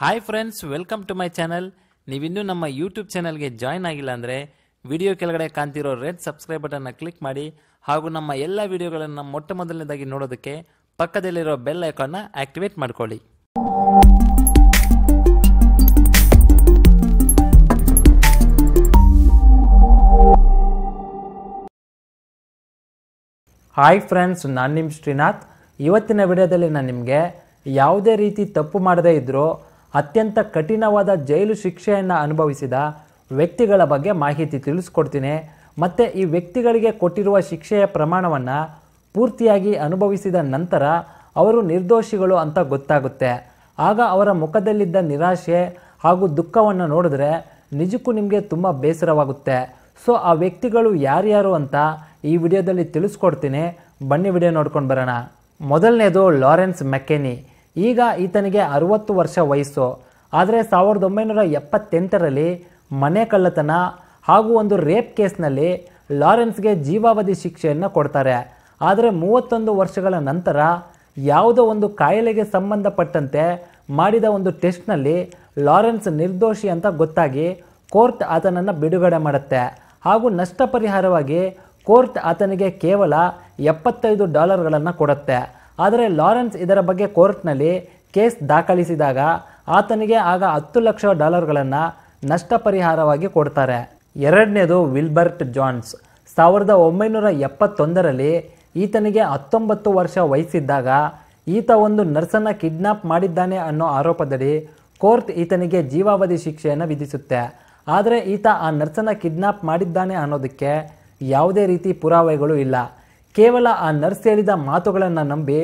hi friends welcome to my channel ನೀವಿನ್ನೂ ನಮ್ಮ YouTube ಚಾನಲ್ಗೆ ಜಾಯ್ನ್ ಆಗಿಲ್ಲ ಅಂದರೆ ವಿಡಿಯೋ ಕೆಳಗಡೆ ಕಾಣ್ತಿರೋ ರೆಡ್ ಸಬ್ಸ್ಕ್ರೈಬ್ ಬಟನ್ನ ಕ್ಲಿಕ್ ಮಾಡಿ ಹಾಗೂ ನಮ್ಮ ಎಲ್ಲ ವಿಡಿಯೋಗಳನ್ನು ಮೊಟ್ಟ ಮೊದಲನೇದಾಗಿ ನೋಡೋದಕ್ಕೆ ಪಕ್ಕದಲ್ಲಿರೋ ಬೆಲ್ ಐಕಾನ್ನ ಆಕ್ಟಿವೇಟ್ ಮಾಡ್ಕೊಳ್ಳಿ ಹಾಯ್ ಫ್ರೆಂಡ್ಸ್ ನಾನು ನಿಮ್ಮ ಶ್ರೀನಾಥ್ ಇವತ್ತಿನ ವಿಡಿಯೋದಲ್ಲಿ ನಾನು ನಿಮಗೆ ಯಾವುದೇ ರೀತಿ ತಪ್ಪು ಮಾಡದೇ ಇದ್ದರೂ ಅತ್ಯಂತ ಕಠಿಣವಾದ ಜೈಲು ಶಿಕ್ಷೆಯನ್ನು ಅನುಭವಿಸಿದ ವ್ಯಕ್ತಿಗಳ ಬಗ್ಗೆ ಮಾಹಿತಿ ತಿಳಿಸ್ಕೊಡ್ತೀನಿ ಮತ್ತು ಈ ವ್ಯಕ್ತಿಗಳಿಗೆ ಕೊಟ್ಟಿರುವ ಶಿಕ್ಷೆಯ ಪ್ರಮಾಣವನ್ನು ಪೂರ್ತಿಯಾಗಿ ಅನುಭವಿಸಿದ ನಂತರ ಅವರು ನಿರ್ದೋಷಿಗಳು ಅಂತ ಗೊತ್ತಾಗುತ್ತೆ ಆಗ ಅವರ ಮುಖದಲ್ಲಿದ್ದ ನಿರಾಶೆ ಹಾಗೂ ದುಃಖವನ್ನು ನೋಡಿದ್ರೆ ನಿಜಕ್ಕೂ ನಿಮಗೆ ತುಂಬ ಬೇಸರವಾಗುತ್ತೆ ಸೊ ಆ ವ್ಯಕ್ತಿಗಳು ಯಾರ್ಯಾರು ಅಂತ ಈ ವಿಡಿಯೋದಲ್ಲಿ ತಿಳಿಸ್ಕೊಡ್ತೀನಿ ಬನ್ನಿ ವಿಡಿಯೋ ನೋಡ್ಕೊಂಡು ಬರೋಣ ಮೊದಲನೇದು ಲಾರೆನ್ಸ್ ಮೆಕೆನಿ ಈಗ ಈತನಿಗೆ ಅರುವತ್ತು ವರ್ಷ ವಯಸ್ಸು ಆದರೆ ಸಾವಿರದ ಒಂಬೈನೂರ ಎಪ್ಪತ್ತೆಂಟರಲ್ಲಿ ಮನೆ ಕಳ್ಳತನ ಹಾಗೂ ಒಂದು ರೇಪ್ ಕೇಸ್ನಲ್ಲಿ ಲಾರೆನ್ಸ್ಗೆ ಜೀವಾವಧಿ ಶಿಕ್ಷೆಯನ್ನು ಕೊಡ್ತಾರೆ ಆದರೆ ಮೂವತ್ತೊಂದು ವರ್ಷಗಳ ನಂತರ ಯಾವುದೋ ಒಂದು ಕಾಯಿಲೆಗೆ ಸಂಬಂಧಪಟ್ಟಂತೆ ಮಾಡಿದ ಒಂದು ಟೆಸ್ಟ್ನಲ್ಲಿ ಲಾರೆನ್ಸ್ ನಿರ್ದೋಷಿ ಅಂತ ಗೊತ್ತಾಗಿ ಕೋರ್ಟ್ ಆತನನ್ನು ಬಿಡುಗಡೆ ಮಾಡುತ್ತೆ ಹಾಗೂ ನಷ್ಟ ಪರಿಹಾರವಾಗಿ ಕೋರ್ಟ್ ಆತನಿಗೆ ಕೇವಲ ಎಪ್ಪತ್ತೈದು ಡಾಲರ್ಗಳನ್ನು ಕೊಡುತ್ತೆ ಆದರೆ ಲಾರೆನ್ಸ್ ಇದರ ಬಗ್ಗೆ ಕೋರ್ಟ್ನಲ್ಲಿ ಕೇಸ್ ದಾಖಲಿಸಿದಾಗ ಆತನಿಗೆ ಆಗ ಹತ್ತು ಲಕ್ಷ ಡಾಲರ್ಗಳನ್ನು ನಷ್ಟ ಪರಿಹಾರವಾಗಿ ಕೊಡ್ತಾರೆ ಎರಡನೇದು ವಿಲ್ಬರ್ಟ್ ಜಾನ್ಸ್ ಸಾವಿರದ ಒಂಬೈನೂರ ಎಪ್ಪತ್ತೊಂದರಲ್ಲಿ ಈತನಿಗೆ ಹತ್ತೊಂಬತ್ತು ವರ್ಷ ವಯಸ್ಸಿದ್ದಾಗ ಈತ ಒಂದು ನರ್ಸನ್ನು ಕಿಡ್ನಾಪ್ ಮಾಡಿದ್ದಾನೆ ಅನ್ನೋ ಆರೋಪದಡಿ ಕೋರ್ಟ್ ಈತನಿಗೆ ಜೀವಾವಧಿ ಶಿಕ್ಷೆಯನ್ನು ವಿಧಿಸುತ್ತೆ ಆದರೆ ಈತ ಆ ನರ್ಸನ್ನು ಕಿಡ್ನಾಪ್ ಮಾಡಿದ್ದಾನೆ ಅನ್ನೋದಕ್ಕೆ ಯಾವುದೇ ರೀತಿ ಪುರಾವೆಗಳು ಇಲ್ಲ ಕೇವಲ ಆ ನರ್ಸ್ ಹೇಳಿದ ಮಾತುಗಳನ್ನು ನಂಬಿ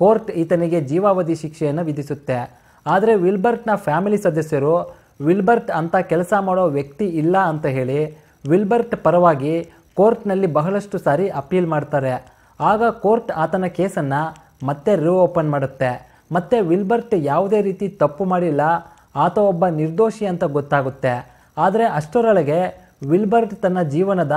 ಕೋರ್ಟ್ ಈತನಿಗೆ ಜೀವಾವಧಿ ಶಿಕ್ಷೆಯನ್ನು ವಿಧಿಸುತ್ತೆ ಆದರೆ ವಿಲ್ಬರ್ಟ್ನ ಫ್ಯಾಮಿಲಿ ಸದಸ್ಯರು ವಿಲ್ಬರ್ಟ್ ಅಂತ ಕೆಲಸ ಮಾಡೋ ವ್ಯಕ್ತಿ ಇಲ್ಲ ಅಂತ ಹೇಳಿ ವಿಲ್ಬರ್ಟ್ ಪರವಾಗಿ ಕೋರ್ಟ್ನಲ್ಲಿ ಬಹಳಷ್ಟು ಸಾರಿ ಅಪೀಲ್ ಮಾಡ್ತಾರೆ ಆಗ ಕೋರ್ಟ್ ಆತನ ಕೇಸನ್ನು ಮತ್ತೆ ರಿಓಪನ್ ಓಪನ್ ಮಾಡುತ್ತೆ ಮತ್ತೆ ವಿಲ್ಬರ್ಟ್ ಯಾವುದೇ ರೀತಿ ತಪ್ಪು ಮಾಡಿಲ್ಲ ಆತ ಒಬ್ಬ ನಿರ್ದೋಷಿ ಅಂತ ಗೊತ್ತಾಗುತ್ತೆ ಆದರೆ ಅಷ್ಟರೊಳಗೆ ವಿಲ್ಬರ್ಟ್ ತನ್ನ ಜೀವನದ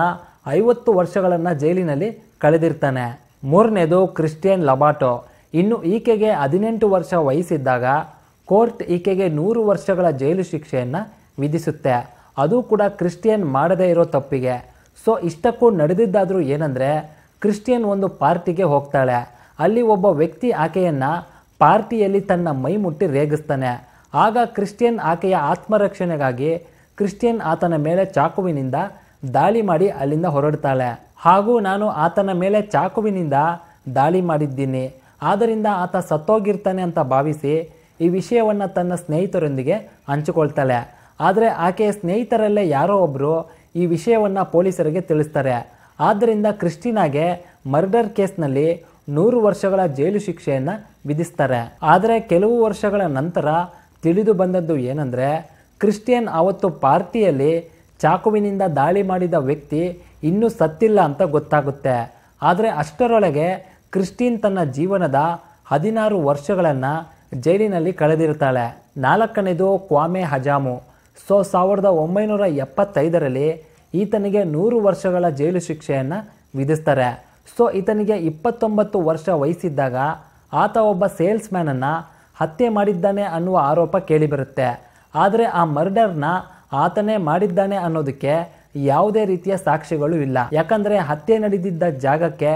ಐವತ್ತು ವರ್ಷಗಳನ್ನು ಜೈಲಿನಲ್ಲಿ ಕಳೆದಿರ್ತಾನೆ ಮೂರನೇದು ಕ್ರಿಸ್ಟಿಯನ್ ಲಬಾಟೊ ಇನ್ನು ಈಕೆಗೆ ಹದಿನೆಂಟು ವರ್ಷ ವಯಸ್ಸಿದ್ದಾಗ ಕೋರ್ಟ್ ಈಕೆಗೆ ನೂರು ವರ್ಷಗಳ ಜೈಲು ಶಿಕ್ಷೆಯನ್ನು ವಿಧಿಸುತ್ತೆ ಅದು ಕೂಡ ಕ್ರಿಸ್ಟಿಯನ್ ಮಾಡದೇ ಇರೋ ತಪ್ಪಿಗೆ ಸೊ ಇಷ್ಟಕ್ಕೂ ನಡೆದಿದ್ದಾದರೂ ಏನಂದರೆ ಕ್ರಿಸ್ಟಿಯನ್ ಒಂದು ಪಾರ್ಟಿಗೆ ಹೋಗ್ತಾಳೆ ಅಲ್ಲಿ ಒಬ್ಬ ವ್ಯಕ್ತಿ ಆಕೆಯನ್ನು ಪಾರ್ಟಿಯಲ್ಲಿ ತನ್ನ ಮೈ ಮುಟ್ಟಿ ರೇಗಿಸ್ತಾನೆ ಆಗ ಕ್ರಿಸ್ಟಿಯನ್ ಆಕೆಯ ಆತ್ಮರಕ್ಷಣೆಗಾಗಿ ಕ್ರಿಸ್ಟಿಯನ್ ಆತನ ಮೇಲೆ ಚಾಕುವಿನಿಂದ ದಾಳಿ ಮಾಡಿ ಅಲ್ಲಿಂದ ಹೊರಡ್ತಾಳೆ ಹಾಗೂ ನಾನು ಆತನ ಮೇಲೆ ಚಾಕುವಿನಿಂದ ದಾಳಿ ಮಾಡಿದ್ದೀನಿ ಆದ್ದರಿಂದ ಆತ ಸತ್ತೋಗಿರ್ತಾನೆ ಅಂತ ಭಾವಿಸಿ ಈ ವಿಷಯವನ್ನು ತನ್ನ ಸ್ನೇಹಿತರೊಂದಿಗೆ ಹಂಚಿಕೊಳ್ತಾಳೆ ಆದರೆ ಆಕೆಯ ಸ್ನೇಹಿತರಲ್ಲೇ ಯಾರೋ ಒಬ್ಬರು ಈ ವಿಷಯವನ್ನು ಪೊಲೀಸರಿಗೆ ತಿಳಿಸ್ತಾರೆ ಆದ್ದರಿಂದ ಕ್ರಿಸ್ಟಿನಾಗೆ ಮರ್ಡರ್ ಕೇಸ್ನಲ್ಲಿ ನೂರು ವರ್ಷಗಳ ಜೈಲು ಶಿಕ್ಷೆಯನ್ನು ವಿಧಿಸ್ತಾರೆ ಆದರೆ ಕೆಲವು ವರ್ಷಗಳ ನಂತರ ತಿಳಿದು ಬಂದದ್ದು ಏನಂದರೆ ಕ್ರಿಸ್ಟಿಯನ್ ಆವತ್ತು ಪಾರ್ಟಿಯಲ್ಲಿ ಚಾಕುವಿನಿಂದ ದಾಳಿ ಮಾಡಿದ ವ್ಯಕ್ತಿ ಇನ್ನೂ ಸತ್ತಿಲ್ಲ ಅಂತ ಗೊತ್ತಾಗುತ್ತೆ ಆದರೆ ಅಷ್ಟರೊಳಗೆ ಕ್ರಿಸ್ಟೀನ್ ತನ್ನ ಜೀವನದ ಹದಿನಾರು ವರ್ಷಗಳನ್ನು ಜೈಲಿನಲ್ಲಿ ಕಳೆದಿರ್ತಾಳೆ ನಾಲ್ಕನೇದು ಕ್ವಾಮೆ ಹಜಾಮು ಸೊ ಸಾವಿರದ ಒಂಬೈನೂರ ಎಪ್ಪತ್ತೈದರಲ್ಲಿ ಈತನಿಗೆ ನೂರು ವರ್ಷಗಳ ಜೈಲು ಶಿಕ್ಷೆಯನ್ನು ವಿಧಿಸ್ತಾರೆ ಸೊ ಈತನಿಗೆ ಇಪ್ಪತ್ತೊಂಬತ್ತು ವರ್ಷ ವಯಸ್ಸಿದ್ದಾಗ ಆತ ಒಬ್ಬ ಸೇಲ್ಸ್ ಮ್ಯಾನನ್ನು ಹತ್ಯೆ ಮಾಡಿದ್ದಾನೆ ಅನ್ನುವ ಆರೋಪ ಕೇಳಿಬರುತ್ತೆ ಆದರೆ ಆ ಮರ್ಡರ್ನ ಆತನೇ ಮಾಡಿದ್ದಾನೆ ಅನ್ನೋದಕ್ಕೆ ಯಾವುದೇ ರೀತಿಯ ಸಾಕ್ಷಿಗಳು ಇಲ್ಲ ಯಾಕಂದರೆ ಹತ್ಯೆ ನಡೆದಿದ್ದ ಜಾಗಕ್ಕೆ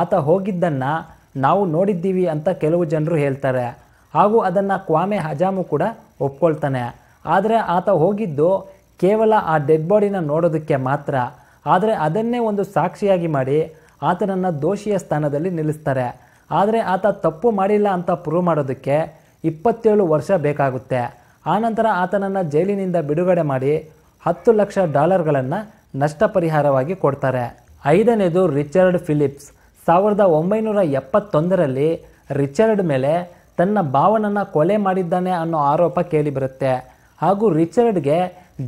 ಆತ ಹೋಗಿದ್ದನ್ನು ನಾವು ನೋಡಿದ್ದೀವಿ ಅಂತ ಕೆಲವು ಜನರು ಹೇಳ್ತಾರೆ ಹಾಗೂ ಅದನ್ನು ಕ್ವಾಮೆ ಹಜಾಮು ಕೂಡ ಒಪ್ಕೊಳ್ತಾನೆ ಆದರೆ ಆತ ಹೋಗಿದ್ದು ಕೇವಲ ಆ ಡೆಡ್ ಬಾಡಿನ ನೋಡೋದಕ್ಕೆ ಮಾತ್ರ ಆದರೆ ಅದನ್ನೇ ಒಂದು ಸಾಕ್ಷಿಯಾಗಿ ಮಾಡಿ ಆತನನ್ನು ದೋಷಿಯ ಸ್ಥಾನದಲ್ಲಿ ನಿಲ್ಲಿಸ್ತಾರೆ ಆದರೆ ಆತ ತಪ್ಪು ಮಾಡಿಲ್ಲ ಅಂತ ಪ್ರೂವ್ ಮಾಡೋದಕ್ಕೆ ಇಪ್ಪತ್ತೇಳು ವರ್ಷ ಬೇಕಾಗುತ್ತೆ ಆನಂತರ ಆತನನ್ನು ಜೈಲಿನಿಂದ ಬಿಡುಗಡೆ ಮಾಡಿ ಹತ್ತು ಲಕ್ಷ ಡಾಲರ್ಗಳನ್ನು ನಷ್ಟ ಪರಿಹಾರವಾಗಿ ಕೊಡ್ತಾರೆ ಐದನೇದು ರಿಚರ್ಡ್ ಫಿಲಿಪ್ಸ್ ಸಾವಿರದ ಒಂಬೈನೂರ ಎಪ್ಪತ್ತೊಂದರಲ್ಲಿ ರಿಚರ್ಡ್ ಮೇಲೆ ತನ್ನ ಭಾವನನ್ನು ಕೊಲೆ ಮಾಡಿದ್ದಾನೆ ಅನ್ನೋ ಆರೋಪ ಕೇಳಿಬರುತ್ತೆ ಹಾಗೂ ರಿಚರ್ಡ್ಗೆ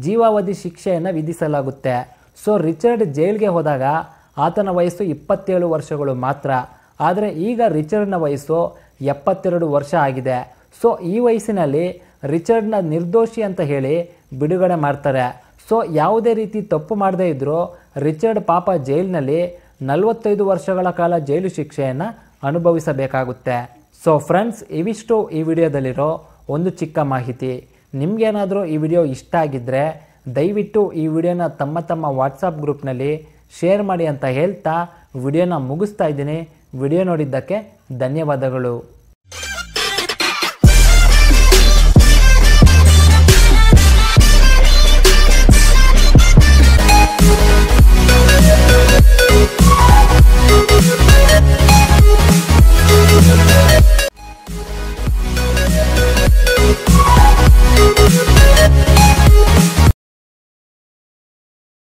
ಜೀವಾವಧಿ ಶಿಕ್ಷೆಯನ್ನು ವಿಧಿಸಲಾಗುತ್ತೆ ಸೊ ರಿಚರ್ಡ್ ಜೈಲ್ಗೆ ಹೋದಾಗ ಆತನ ವಯಸ್ಸು ಇಪ್ಪತ್ತೇಳು ವರ್ಷಗಳು ಮಾತ್ರ ಆದರೆ ಈಗ ರಿಚರ್ಡ್ನ ವಯಸ್ಸು ಎಪ್ಪತ್ತೆರಡು ವರ್ಷ ಆಗಿದೆ ಸೊ ಈ ವಯಸ್ಸಿನಲ್ಲಿ ರಿಚರ್ಡ್ನ ನಿರ್ದೋಷಿ ಅಂತ ಹೇಳಿ ಬಿಡುಗಡೆ ಮಾಡ್ತಾರೆ ಸೊ ಯಾವುದೇ ರೀತಿ ತಪ್ಪು ಮಾಡದೇ ಇದ್ದರೂ ರಿಚರ್ಡ್ ಪಾಪ ಜೈಲಿನಲ್ಲಿ ನಲವತ್ತೈದು ವರ್ಷಗಳ ಕಾಲ ಜೈಲು ಶಿಕ್ಷೆಯನ್ನು ಅನುಭವಿಸಬೇಕಾಗುತ್ತೆ ಸೊ ಫ್ರೆಂಡ್ಸ್ ಇವಿಷ್ಟು ಈ ವಿಡಿಯೋದಲ್ಲಿರೋ ಒಂದು ಚಿಕ್ಕ ಮಾಹಿತಿ ನಿಮಗೇನಾದರೂ ಈ ವಿಡಿಯೋ ಇಷ್ಟ ಆಗಿದ್ದರೆ ದಯವಿಟ್ಟು ಈ ವಿಡಿಯೋನ ತಮ್ಮ ತಮ್ಮ ವಾಟ್ಸಪ್ ಗ್ರೂಪ್ನಲ್ಲಿ ಶೇರ್ ಮಾಡಿ ಅಂತ ಹೇಳ್ತಾ ವಿಡಿಯೋನ ಮುಗಿಸ್ತಾ ಇದ್ದೀನಿ ವಿಡಿಯೋ ನೋಡಿದ್ದಕ್ಕೆ ಧನ್ಯವಾದಗಳು